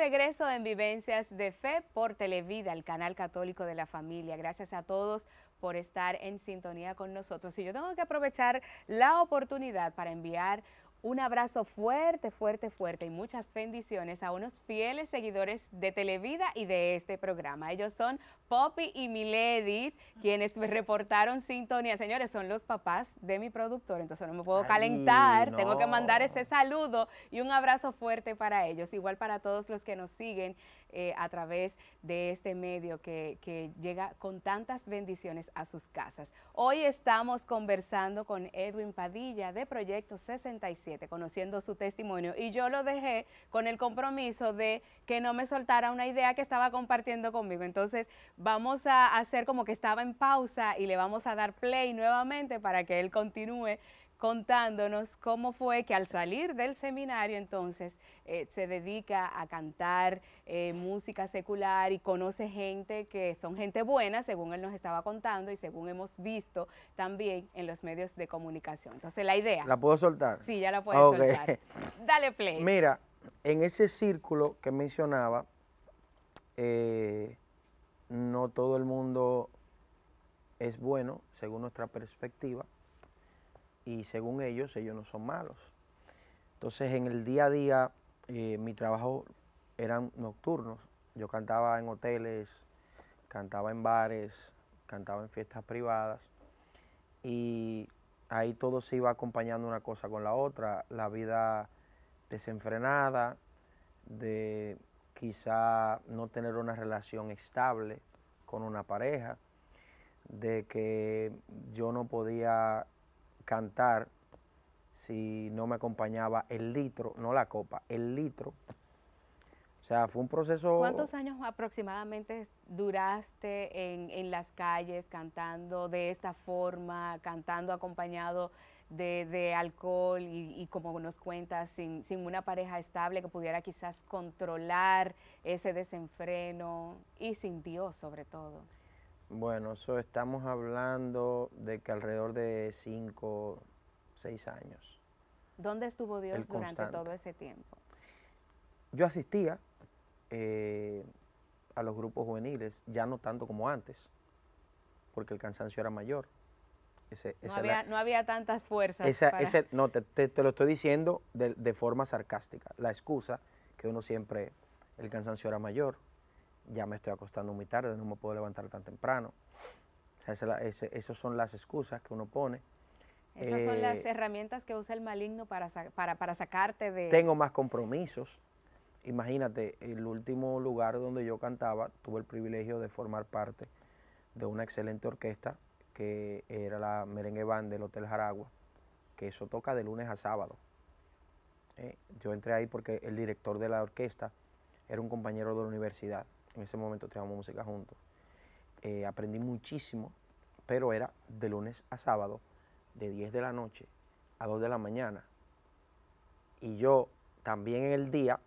regreso en Vivencias de Fe por Televida, el canal católico de la familia. Gracias a todos por estar en sintonía con nosotros. Y yo tengo que aprovechar la oportunidad para enviar un abrazo fuerte, fuerte, fuerte y muchas bendiciones a unos fieles seguidores de Televida y de este programa. Ellos son Poppy y Miledis, quienes me reportaron sintonía. Señores, son los papás de mi productor, entonces no me puedo calentar. Tengo que mandar ese saludo y un abrazo fuerte para ellos. Igual para todos los que nos siguen eh, a través de este medio que, que, llega con tantas bendiciones a sus casas. Hoy estamos conversando con Edwin Padilla de Proyecto 67, conociendo su testimonio y yo lo dejé con el compromiso de que no me soltara una idea que estaba compartiendo conmigo. Entonces vamos a hacer como que estaba en pausa y le vamos a dar play nuevamente para que él continúe contándonos cómo fue que al salir del seminario entonces eh, se dedica a cantar eh, música secular y conoce gente que son gente buena, según él nos estaba contando y según hemos visto también en los medios de comunicación. Entonces la idea... ¿La puedo soltar? Sí, ya la puedo ah, soltar. Dale play. Mira, en ese círculo que mencionaba, eh, no todo el mundo es bueno según nuestra perspectiva y según ellos, ellos no son malos. Entonces, en el día a día, eh, mi trabajo eran nocturnos. Yo cantaba en hoteles, cantaba en bares, cantaba en fiestas privadas y ahí todo se iba acompañando una cosa con la otra, la vida desenfrenada, de quizá no tener una relación estable con una pareja, de que yo no podía cantar si no me acompañaba el litro, no la copa, el litro. O sea, fue un proceso... ¿Cuántos años aproximadamente duraste en, en las calles cantando de esta forma, cantando acompañado de, de alcohol y, como nos cuentas, sin, sin una pareja estable que pudiera quizás controlar ese desenfreno y sin Dios sobre todo? Bueno, eso estamos hablando de que alrededor de cinco, seis años. ¿Dónde estuvo Dios durante todo ese tiempo? Yo asistía eh, a los grupos juveniles, ya no tanto como antes, porque el cansancio era mayor. no, había, tantas fuerzas. no, te, lo estoy diciendo de, de, forma sarcástica. La excusa que uno siempre, el cansancio era mayor, ya me estoy acostando muy tarde, no me puedo levantar tan temprano. esas son las excusas que uno pone. Esas son las eh, herramientas que usa el maligno para, para, sacarte de... Tengo más compromisos. Imagínate, el último lugar donde yo cantaba, tuve el privilegio de formar parte de una excelente orquesta que era la Merengue Band del Hotel Jaragua, que eso toca de lunes a sábado. Eh, yo entré ahí porque el director de la orquesta era un compañero de la universidad. En ese momento teníamos música juntos. Eh, aprendí muchísimo, pero era de lunes a sábado, de 10 de la noche a 2 de la mañana. Y yo también en el día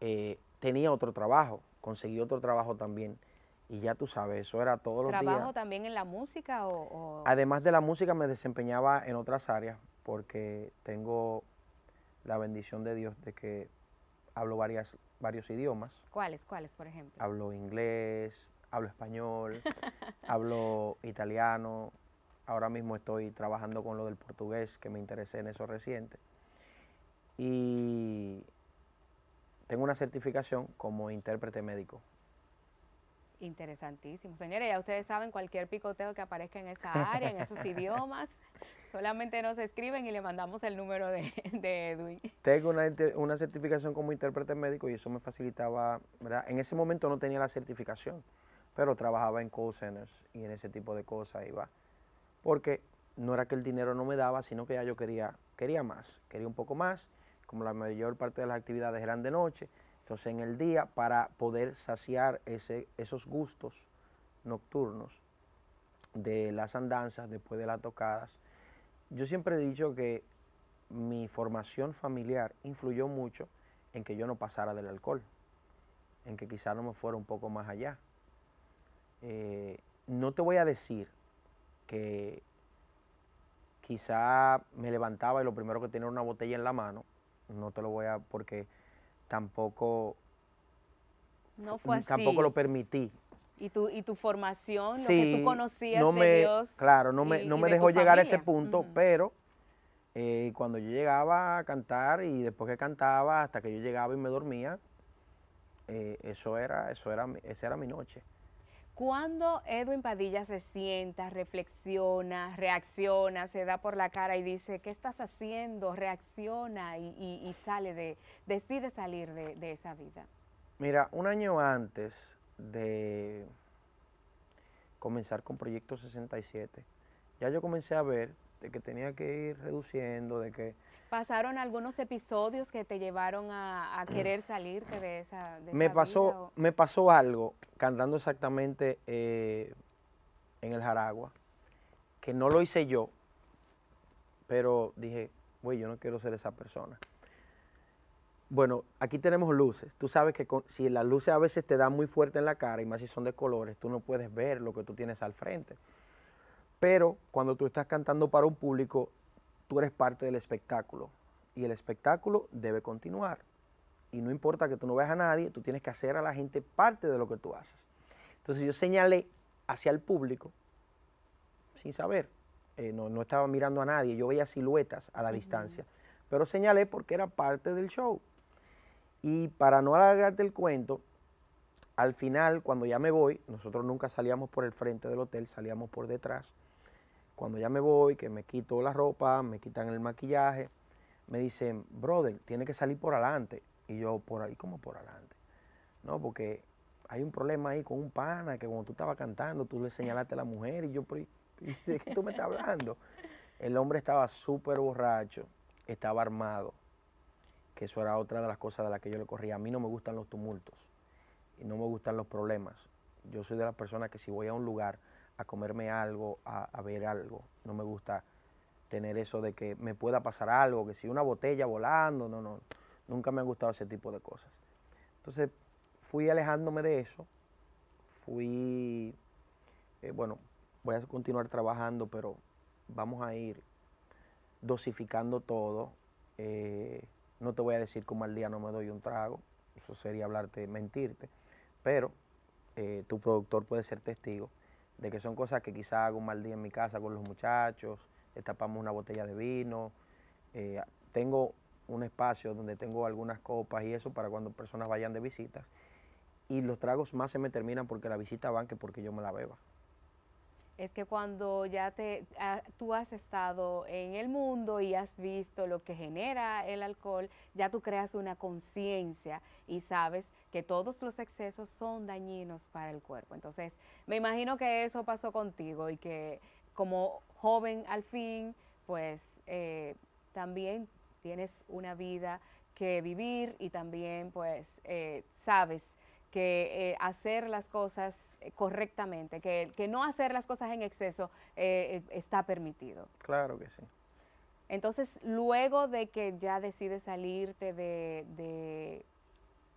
eh, tenía otro trabajo, conseguí otro trabajo también. Y ya tú sabes, eso era todos los días. ¿Trabajo también en la música? o, Además de la música, me desempeñaba en otras áreas porque tengo la bendición de Dios de que hablo varias, varios idiomas. ¿Cuáles, cuáles, por ejemplo? Hablo inglés, hablo español, hablo italiano. Ahora mismo estoy trabajando con lo del portugués, que me interesé en eso reciente. Y tengo una certificación como intérprete médico. Interesantísimo. Señores, ya ustedes saben, cualquier picoteo que aparezca en esa área, en esos idiomas, solamente nos escriben y le mandamos el número de, Edwin. Tengo una, una, certificación como intérprete médico y eso me facilitaba, ¿verdad? En ese momento no tenía la certificación, pero trabajaba en call centers y en ese tipo de cosas iba. Porque no era que el dinero no me daba, sino que ya yo quería, quería más, quería un poco más, como la mayor parte de las actividades eran de noche, entonces, en el día, para poder saciar esos gustos nocturnos de las andanzas después de las tocadas, yo siempre he dicho que mi formación familiar influyó mucho en que yo no pasara del alcohol, en que quizás no me fuera un poco más allá. Eh, no te voy a decir que quizá me levantaba y lo primero que tenía era una botella en la mano, no te lo voy a, porque tampoco, no fue tampoco lo permití. Y tu, y tu formación, lo que tú conocías de Dios. Claro, no me, no me dejó llegar a ese punto, pero eh, cuando yo llegaba a cantar y después que cantaba, hasta que yo llegaba y me dormía, eh, eso era, eso era, esa era mi noche. Cuando Edwin Padilla se sienta, reflexiona, reacciona, se da por la cara y dice, ¿qué estás haciendo? Reacciona y, sale de, decide salir de, de esa vida. Mira, un año antes de comenzar con Proyecto 67, ya yo comencé a ver de que tenía que ir reduciendo, de que ¿Pasaron algunos episodios que te llevaron a, querer salirte de esa, me pasó, Me pasó algo cantando exactamente eh, en el Jaragua, que no lo hice yo, pero dije, güey, yo no quiero ser esa persona. Bueno, aquí tenemos luces. Tú sabes que si las luces a veces te dan muy fuerte en la cara, y más si son de colores, tú no puedes ver lo que tú tienes al frente. Pero cuando tú estás cantando para un público, tú eres parte del espectáculo y el espectáculo debe continuar. Y no importa que tú no veas a nadie, tú tienes que hacer a la gente parte de lo que tú haces. Entonces yo señalé hacia el público sin saber. Eh, no, estaba mirando a nadie, yo veía siluetas a la distancia. Pero señalé porque era parte del show. Y para no alargarte el cuento, al final, cuando ya me voy, nosotros nunca salíamos por el frente del hotel, salíamos por detrás. Cuando ya me voy, que me quito la ropa, me quitan el maquillaje, me dicen, brother, tiene que salir por adelante. Y yo, por ahí, ¿cómo por adelante? No, porque hay un problema ahí con un pana que cuando tú estabas cantando, tú le señalaste a la mujer y yo, ¿de qué tú me estás hablando? El hombre estaba súper borracho, estaba armado, que eso era otra de las cosas de las que yo le corría. A mí no me gustan los tumultos y no me gustan los problemas. Yo soy de las personas que si voy a un lugar, a comerme algo, a, ver algo. No me gusta tener eso de que me pueda pasar algo, que si una botella volando, no, no. Nunca me ha gustado ese tipo de cosas. Entonces fui alejándome de eso, fui, eh, bueno, voy a continuar trabajando, pero vamos a ir dosificando todo. Eh, no te voy a decir como al día no me doy un trago, eso sería hablarte, mentirte, pero eh, tu productor puede ser testigo de que son cosas que quizá hago un mal día en mi casa con los muchachos, destapamos una botella de vino, eh, tengo un espacio donde tengo algunas copas y eso para cuando personas vayan de visitas y los tragos más se me terminan porque la visita van que porque yo me la beba es que cuando ya te, tú has estado en el mundo y has visto lo que genera el alcohol, ya tú creas una conciencia y sabes que todos los excesos son dañinos para el cuerpo. Entonces, me imagino que eso pasó contigo y que como joven al fin, pues eh, también tienes una vida que vivir y también pues eh, sabes que eh, hacer las cosas eh, correctamente, que, no hacer las cosas en exceso eh, está permitido. Claro que sí. Entonces, luego de que ya decides salirte de,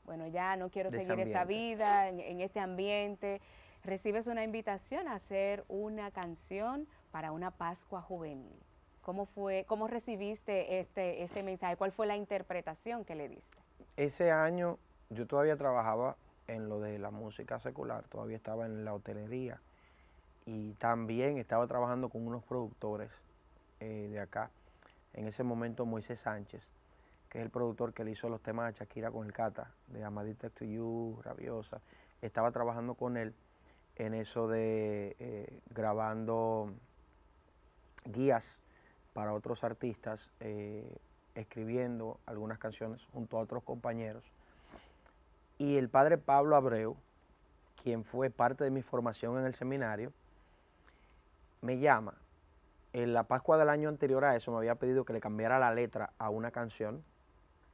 bueno, ya no quiero seguir esta vida, en, en este ambiente, recibes una invitación a hacer una canción para una Pascua juvenil. ¿Cómo fue, cómo recibiste este, este mensaje? ¿Cuál fue la interpretación que le diste? Ese año yo todavía trabajaba en lo de la música secular, todavía estaba en la hotelería y también estaba trabajando con unos productores eh, de acá. En ese momento Moisés Sánchez, que es el productor que le hizo los temas a Shakira con el Cata, de Amadita to You, Rabiosa, estaba trabajando con él en eso de eh, grabando guías para otros artistas, eh, escribiendo algunas canciones junto a otros compañeros. Y el padre Pablo Abreu, quien fue parte de mi formación en el seminario, me llama. En la Pascua del año anterior a eso me había pedido que le cambiara la letra a una canción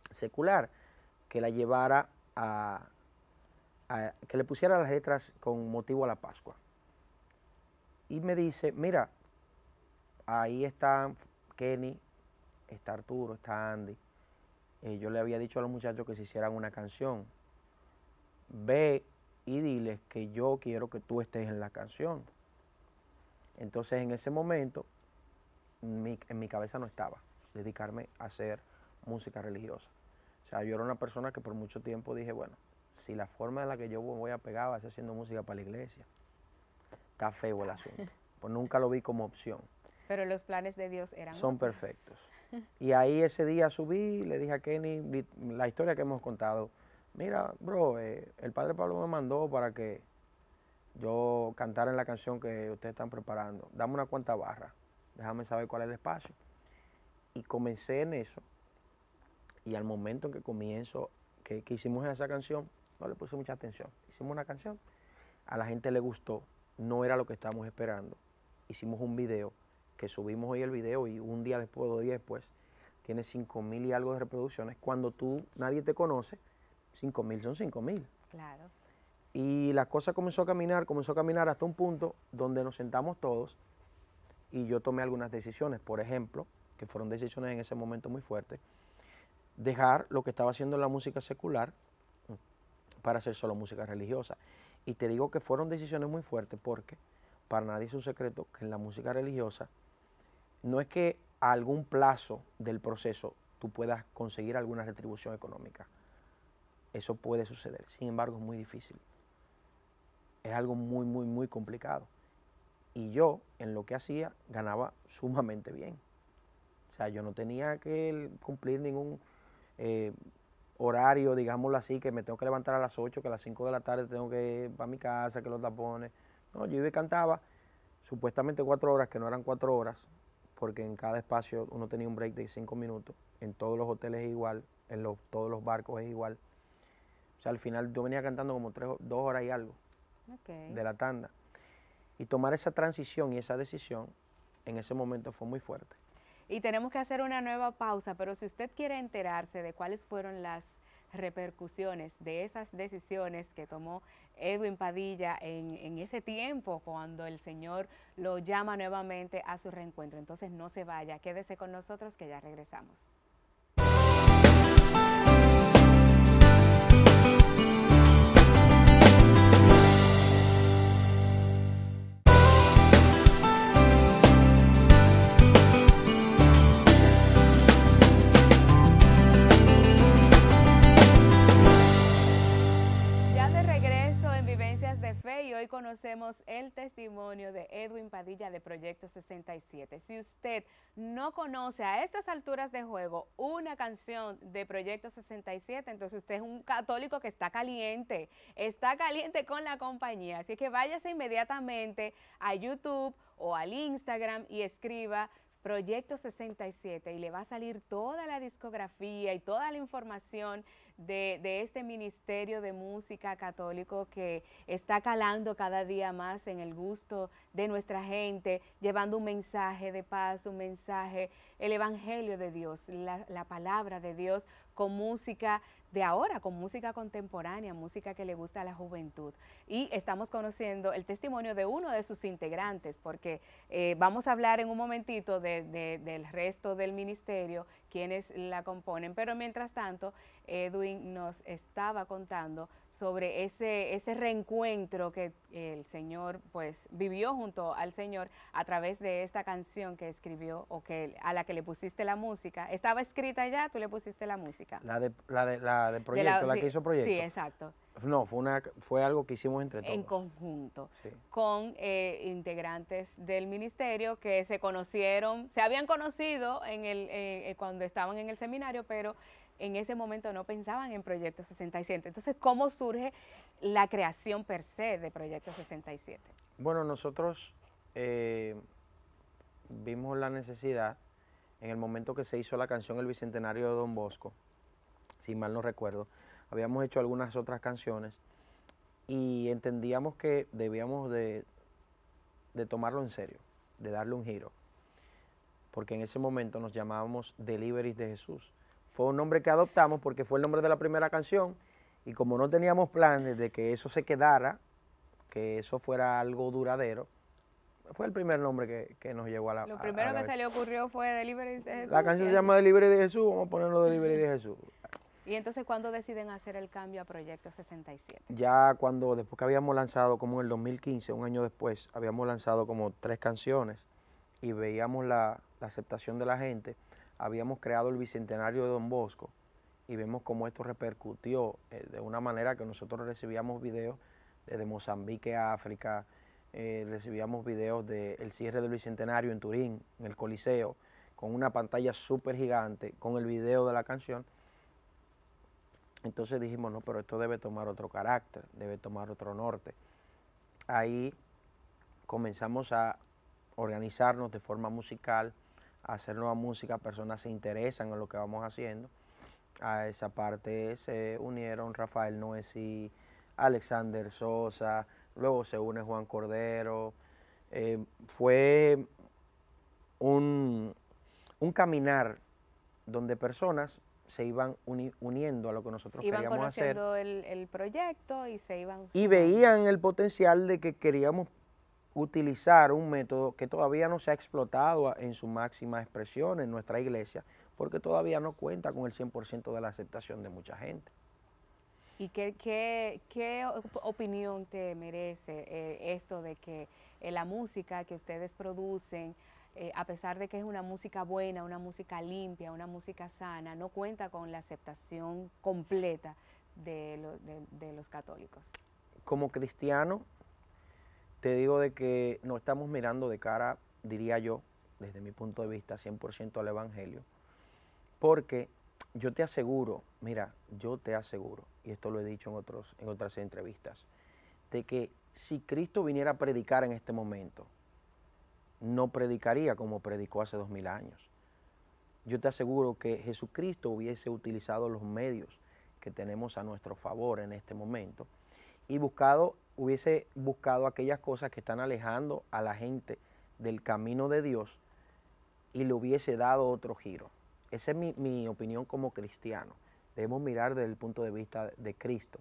secular, que la llevara a, que le pusiera las letras con motivo a la Pascua. Y me dice, mira, ahí está Kenny, está Arturo, está Andy. Eh, yo le había dicho a los muchachos que se hicieran una canción ve y diles que yo quiero que tú estés en la canción. Entonces en ese momento en mi cabeza no estaba dedicarme a hacer música religiosa. O sea, yo era una persona que por mucho tiempo dije, bueno, si la forma en la que yo voy a pegar va a ser haciendo música para la iglesia, está feo el asunto. Pues nunca lo vi como opción. Pero los planes de Dios eran... Son perfectos. Y ahí ese día subí, le dije a Kenny la historia que hemos contado mira, bro, eh, el padre Pablo me mandó para que yo cantara en la canción que ustedes están preparando. Dame una cuanta barra, déjame saber cuál es el espacio. Y comencé en eso. Y al momento en que comienzo, que, hicimos esa canción, no le puse mucha atención. Hicimos una canción, a la gente le gustó, no era lo que estábamos esperando. Hicimos un video, que subimos hoy el video y un día después, dos días después, tiene cinco mil y algo de reproducciones. Cuando tú, nadie te conoce, 5.000 mil son 5.000. mil. Claro. Y la cosa comenzó a caminar, comenzó a caminar hasta un punto donde nos sentamos todos y yo tomé algunas decisiones, por ejemplo, que fueron decisiones en ese momento muy fuertes, dejar lo que estaba haciendo la música secular mm, para hacer solo música religiosa. Y te digo que fueron decisiones muy fuertes porque para nadie es un secreto que en la música religiosa no es que a algún plazo del proceso tú puedas conseguir alguna retribución económica. Eso puede suceder. Sin embargo, es muy difícil. Es algo muy, muy, muy complicado. Y yo, en lo que hacía, ganaba sumamente bien. O sea, yo no tenía que cumplir ningún eh, horario, digámoslo así, que me tengo que levantar a las 8, que a las 5 de la tarde tengo que ir para mi casa, que los tapones. No, yo iba y cantaba supuestamente cuatro horas, que no eran cuatro horas, porque en cada espacio uno tenía un break de cinco minutos, en todos los hoteles es igual, en todos los barcos es igual. O sea, al final yo venía cantando como tres, dos horas y algo de la tanda. Y tomar esa transición y esa decisión en ese momento fue muy fuerte. Y tenemos que hacer una nueva pausa, pero si usted quiere enterarse de cuáles fueron las repercusiones de esas decisiones que tomó Edwin Padilla en, en, ese tiempo cuando el Señor lo llama nuevamente a su reencuentro. Entonces no se vaya, quédese con nosotros que ya regresamos. el testimonio de Edwin Padilla de Proyecto 67. Si usted no conoce a estas alturas de juego una canción de Proyecto 67, entonces usted es un católico que está caliente, está caliente con la compañía. Así que váyase inmediatamente a YouTube o al Instagram y escriba Proyecto 67 y le va a salir toda la discografía y toda la información de, este ministerio de música católico que está calando cada día más en el gusto de nuestra gente, llevando un mensaje de paz, un mensaje, el Evangelio de Dios, la, palabra de Dios con música de ahora, con música contemporánea, música que le gusta a la juventud. Y estamos conociendo el testimonio de uno de sus integrantes, porque eh, vamos a hablar en un momentito del resto del ministerio, quienes la componen, pero mientras tanto Edwin nos estaba contando sobre ese, ese reencuentro que el Señor pues vivió junto al Señor a través de esta canción que escribió o que a la que le pusiste la música. ¿Estaba escrita ya? ¿Tú le pusiste la música? La de, la de, la proyecto, la, que hizo proyecto. Sí, exacto. No, fue, una, fue algo que hicimos entre todos. En conjunto, con eh, integrantes del ministerio que se conocieron, se habían conocido en el, eh, eh, cuando estaban en el seminario, pero en ese momento no pensaban en Proyecto 67. Entonces, ¿cómo surge la creación per se de Proyecto 67? Bueno, nosotros eh, vimos la necesidad en el momento que se hizo la canción El Bicentenario de Don Bosco, si mal no recuerdo, habíamos hecho algunas otras canciones y entendíamos que debíamos de, de tomarlo en serio, de darle un giro, porque en ese momento nos llamábamos Deliveries de Jesús fue un nombre que adoptamos porque fue el nombre de la primera canción y como no teníamos planes de que eso se quedara, que eso fuera algo duradero, fue el primer nombre que, nos llegó a la Lo primero que se le ocurrió fue Delivery de Jesús. La canción se llama Delivery de Jesús, vamos a ponerlo Delivery de Jesús. ¿Y entonces cuándo deciden hacer el cambio a Proyecto 67? Ya cuando, después que habíamos lanzado, como en el 2015, un año después, habíamos lanzado como tres canciones y veíamos la aceptación de la gente habíamos creado el Bicentenario de Don Bosco y vemos cómo esto repercutió eh, de una manera que nosotros recibíamos videos desde Mozambique a África, eh, recibíamos videos del cierre del Bicentenario en Turín, en el Coliseo, con una pantalla súper gigante, con el video de la canción. Entonces dijimos, no, pero esto debe tomar otro carácter, debe tomar otro norte. Ahí comenzamos a organizarnos de forma musical, hacer nueva música, personas se interesan en lo que vamos haciendo. A esa parte se unieron Rafael Noesi, Alexander Sosa, luego se une Juan Cordero. Eh, fue un, caminar donde personas se iban uniendo a lo que nosotros iban queríamos hacer. Iban conociendo el, proyecto y se iban... Y veían el potencial de que queríamos utilizar un método que todavía no se ha explotado en su máxima expresión en nuestra iglesia, porque todavía no cuenta con el 100% de la aceptación de mucha gente. ¿Y qué, qué, opinión te merece eh, esto de que eh, la música que ustedes producen, eh, a pesar de que es una música buena, una música limpia, una música sana, no cuenta con la aceptación completa de los católicos? Como cristiano, te digo de que no estamos mirando de cara, diría yo, desde mi punto de vista, 100% al Evangelio, porque yo te aseguro, mira, yo te aseguro, y esto lo he dicho en, otros, en otras entrevistas, de que si Cristo viniera a predicar en este momento, no predicaría como predicó hace dos mil años. Yo te aseguro que Jesucristo hubiese utilizado los medios que tenemos a nuestro favor en este momento y buscado hubiese buscado aquellas cosas que están alejando a la gente del camino de Dios y le hubiese dado otro giro. Esa es mi, opinión como cristiano. Debemos mirar desde el punto de vista de Cristo.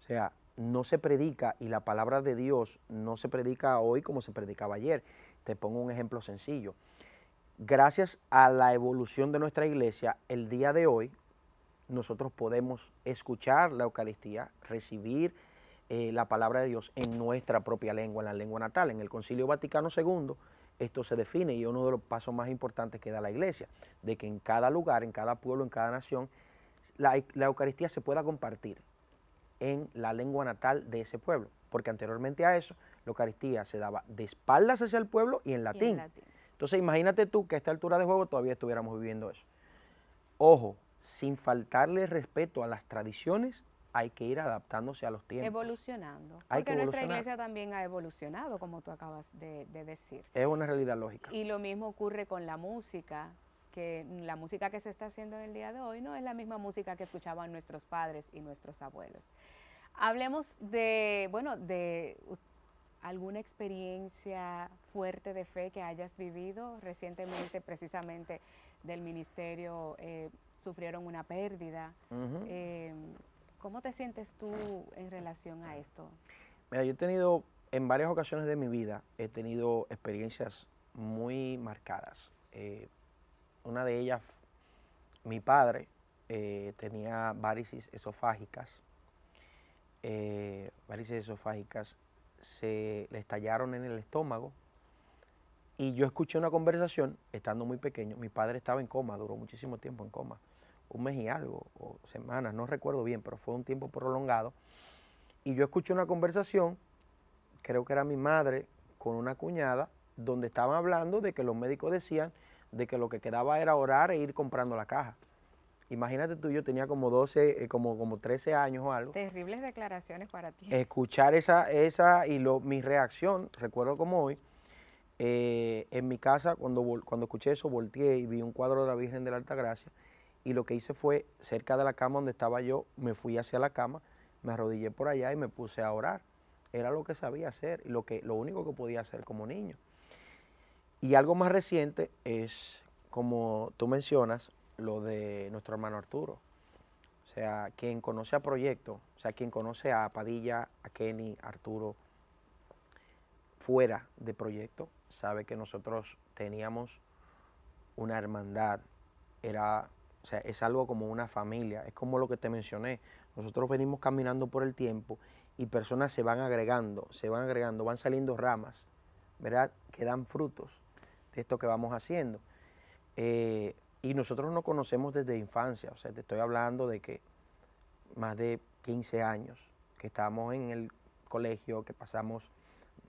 O sea, no se predica y la palabra de Dios no se predica hoy como se predicaba ayer. Te pongo un ejemplo sencillo. Gracias a la evolución de nuestra iglesia, el día de hoy nosotros podemos escuchar la Eucaristía, recibir eh, la palabra de Dios en nuestra propia lengua, en la lengua natal. En el Concilio Vaticano II esto se define y uno de los pasos más importantes que da la Iglesia, de que en cada lugar, en cada pueblo, en cada nación, la, Eucaristía se pueda compartir en la lengua natal de ese pueblo, porque anteriormente a eso la Eucaristía se daba de espaldas hacia el pueblo y en latín. Y en latín. Entonces imagínate tú que a esta altura de juego todavía estuviéramos viviendo eso. Ojo, sin faltarle respeto a las tradiciones hay que ir adaptándose a los tiempos. Evolucionando. Hay Porque que nuestra iglesia también ha evolucionado, como tú acabas de, decir. Es una realidad lógica. Y lo mismo ocurre con la música que la música que se está haciendo en el día de hoy no es la misma música que escuchaban nuestros padres y nuestros abuelos. Hablemos de, bueno, de alguna experiencia fuerte de fe que hayas vivido recientemente, precisamente del ministerio, eh, sufrieron una pérdida. ¿Cómo te sientes tú en relación a esto? Mira, yo he tenido, en varias ocasiones de mi vida, he tenido experiencias muy marcadas. Eh, una de ellas, mi padre eh, tenía varices esofágicas. Eh, varices esofágicas se le estallaron en el estómago y yo escuché una conversación, estando muy pequeño, mi padre estaba en coma, duró muchísimo tiempo en coma un mes y algo, o semanas, no recuerdo bien, pero fue un tiempo prolongado. Y yo escuché una conversación, creo que era mi madre, con una cuñada, donde estaban hablando de que los médicos decían de que lo que quedaba era orar e ir comprando la caja. Imagínate tú, yo tenía como 12, eh, como, como 13 años o algo. Terribles declaraciones para ti. Escuchar esa, esa y lo, mi reacción, recuerdo como hoy, eh, en mi casa cuando, cuando escuché eso volteé y vi un cuadro de la Virgen de la Alta Gracia y lo que hice fue, cerca de la cama donde estaba yo, me fui hacia la cama, me arrodillé por allá y me puse a orar. Era lo que sabía hacer lo, que, lo único que podía hacer como niño. Y algo más reciente es, como tú mencionas, lo de nuestro hermano Arturo. O sea, quien conoce a Proyecto, o sea, quien conoce a Padilla, a Kenny, Arturo, fuera de Proyecto, sabe que nosotros teníamos una hermandad. Era o sea, es algo como una familia, es como lo que te mencioné. Nosotros venimos caminando por el tiempo y personas se van agregando, se van agregando, van saliendo ramas, ¿verdad? Que dan frutos de esto que vamos haciendo. Eh, y nosotros nos conocemos desde infancia, o sea, te estoy hablando de que más de 15 años que estábamos en el colegio, que pasamos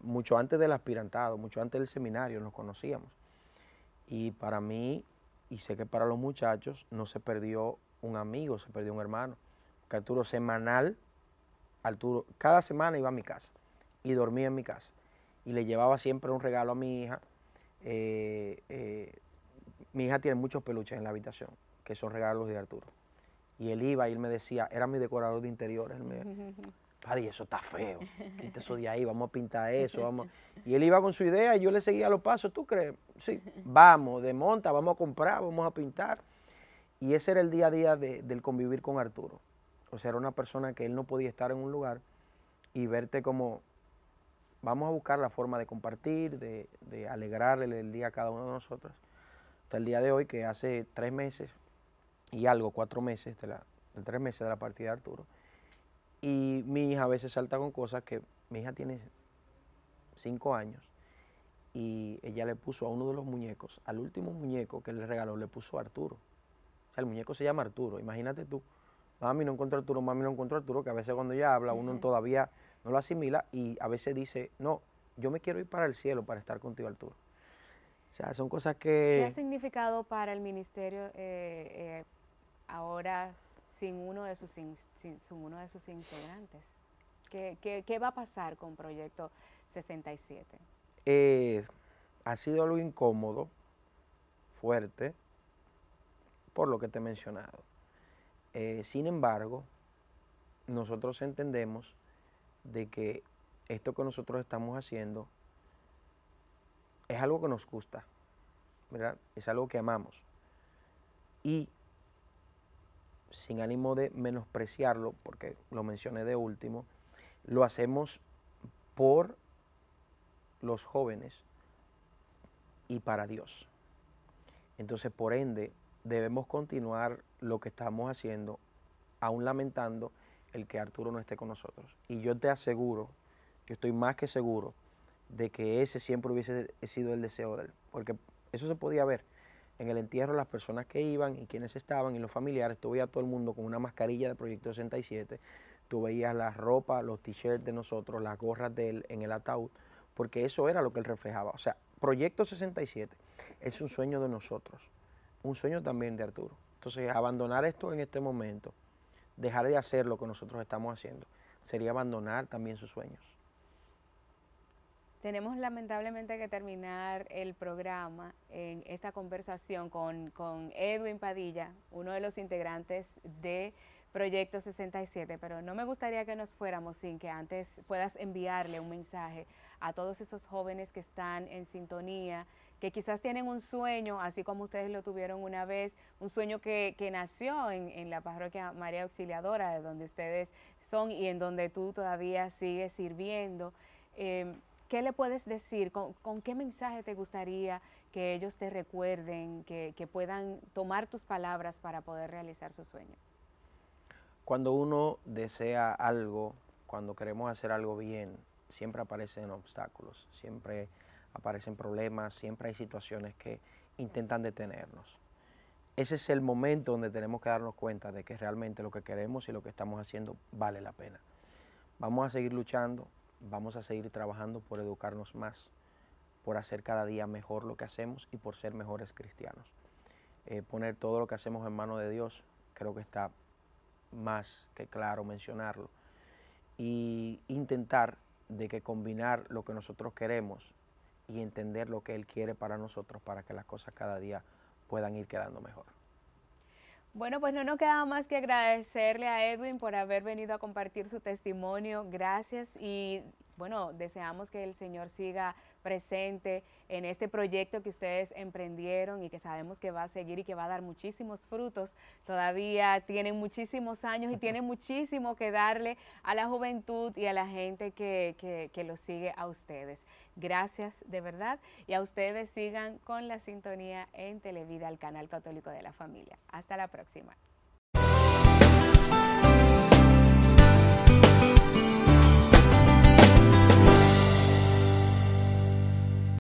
mucho antes del aspirantado, mucho antes del seminario, nos conocíamos. Y para mí y sé que para los muchachos no se perdió un amigo, se perdió un hermano. Arturo semanal, Arturo, cada semana iba a mi casa y dormía en mi casa. Y le llevaba siempre un regalo a mi hija. Eh, eh, mi hija tiene muchos peluches en la habitación, que son regalos de Arturo. Y él iba y él me decía, era mi decorador de interiores adi eso está feo, quita eso de ahí, vamos a pintar eso, vamos. Y él iba con su idea y yo le seguía los pasos, ¿tú crees? Sí, vamos, desmonta, vamos a comprar, vamos a pintar. Y ese era el día a día del convivir con Arturo. O sea, era una persona que él no podía estar en un lugar y verte como, vamos a buscar la forma de compartir, de, alegrarle el día a cada uno de nosotros. Hasta el día de hoy, que hace tres meses y algo, cuatro meses, de, de tres meses de la partida de Arturo, y mi hija a veces salta con cosas que mi hija tiene cinco años y ella le puso a uno de los muñecos, al último muñeco que le regaló, le puso Arturo. O sea, el muñeco se llama Arturo, imagínate tú. Mami no encontró Arturo, mami no encontró Arturo, que a veces cuando ella habla uno todavía no lo asimila y a veces dice, no, yo me quiero ir para el cielo para estar contigo Arturo. O sea, son cosas que... ¿Qué ha significado para el ministerio eh, eh, ahora sin uno de sus, uno de sus integrantes? ¿Qué, va a pasar con Proyecto 67? Eh, ha sido algo incómodo, fuerte, por lo que te he mencionado. Eh, sin embargo, nosotros entendemos de que esto que nosotros estamos haciendo es algo que nos gusta, ¿verdad? Es algo que amamos. Y sin ánimo de menospreciarlo, porque lo mencioné de último, lo hacemos por los jóvenes y para Dios. Entonces, por ende, debemos continuar lo que estamos haciendo, aún lamentando el que Arturo no esté con nosotros. Y yo te aseguro, yo estoy más que seguro de que ese siempre hubiese sido el deseo de él, porque eso se podía ver en el entierro las personas que iban y quienes estaban y los familiares, tú veías a todo el mundo con una mascarilla de Proyecto 67, tú veías la ropa, los t-shirts de nosotros, las gorras de él en el ataúd, porque eso era lo que él reflejaba. O sea, Proyecto 67 es un sueño de nosotros, un sueño también de Arturo. Entonces, abandonar esto en este momento, dejar de hacer lo que nosotros estamos haciendo, sería abandonar también sus sueños. Tenemos lamentablemente que terminar el programa en esta conversación con, Edwin Padilla, uno de los integrantes de Proyecto 67, pero no me gustaría que nos fuéramos sin que antes puedas enviarle un mensaje a todos esos jóvenes que están en sintonía, que quizás tienen un sueño, así como ustedes lo tuvieron una vez, un sueño que, nació en, la parroquia María Auxiliadora, de donde ustedes son y en donde tú todavía sigues sirviendo. Em, ¿Qué le puedes decir? ¿Con, qué mensaje te gustaría que ellos te recuerden, que, que, puedan tomar tus palabras para poder realizar su sueño? Cuando uno desea algo, cuando queremos hacer algo bien, siempre aparecen obstáculos, siempre aparecen problemas, siempre hay situaciones que intentan detenernos. Ese es el momento donde tenemos que darnos cuenta de que realmente lo que queremos y lo que estamos haciendo vale la pena. Vamos a seguir luchando, vamos a seguir trabajando por educarnos más, por hacer cada día mejor lo que hacemos y por ser mejores cristianos. Eh, poner todo lo que hacemos en mano de Dios, creo que está más que claro mencionarlo. Y intentar de que combinar lo que nosotros queremos y entender lo que Él quiere para nosotros para que las cosas cada día puedan ir quedando mejor. Bueno, pues no nos queda más que agradecerle a Edwin por haber venido a compartir su testimonio. Gracias y bueno, deseamos que el Señor siga presente en este proyecto que ustedes emprendieron y que sabemos que va a seguir y que va a dar muchísimos frutos. Todavía tienen muchísimos años y tienen muchísimo que darle a la juventud y a la gente que, que, lo sigue a ustedes. Gracias de verdad y a ustedes sigan con la sintonía en Televida, al canal católico de la familia. Hasta la próxima.